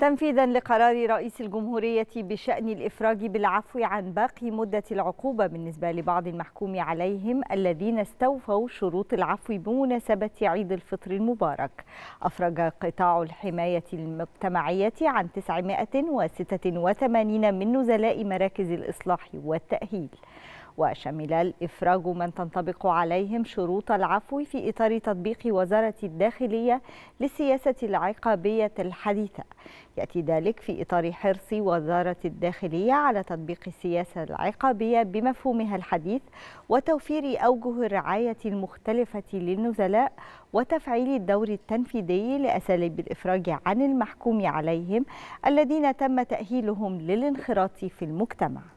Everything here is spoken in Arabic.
تنفيذا لقرار رئيس الجمهورية بشأن الإفراج بالعفو عن باقي مدة العقوبة بالنسبة لبعض المحكوم عليهم الذين استوفوا شروط العفو بمناسبة عيد الفطر المبارك أفرج قطاع الحماية المجتمعية عن 986 من نزلاء مراكز الإصلاح والتأهيل وشمل الإفراج من تنطبق عليهم شروط العفو في إطار تطبيق وزارة الداخلية للسياسة العقابية الحديثة يأتي ذلك في إطار حرص وزارة الداخلية على تطبيق السياسة العقابية بمفهومها الحديث وتوفير أوجه الرعاية المختلفة للنزلاء وتفعيل الدور التنفيذي لأساليب الإفراج عن المحكوم عليهم الذين تم تأهيلهم للانخراط في المجتمع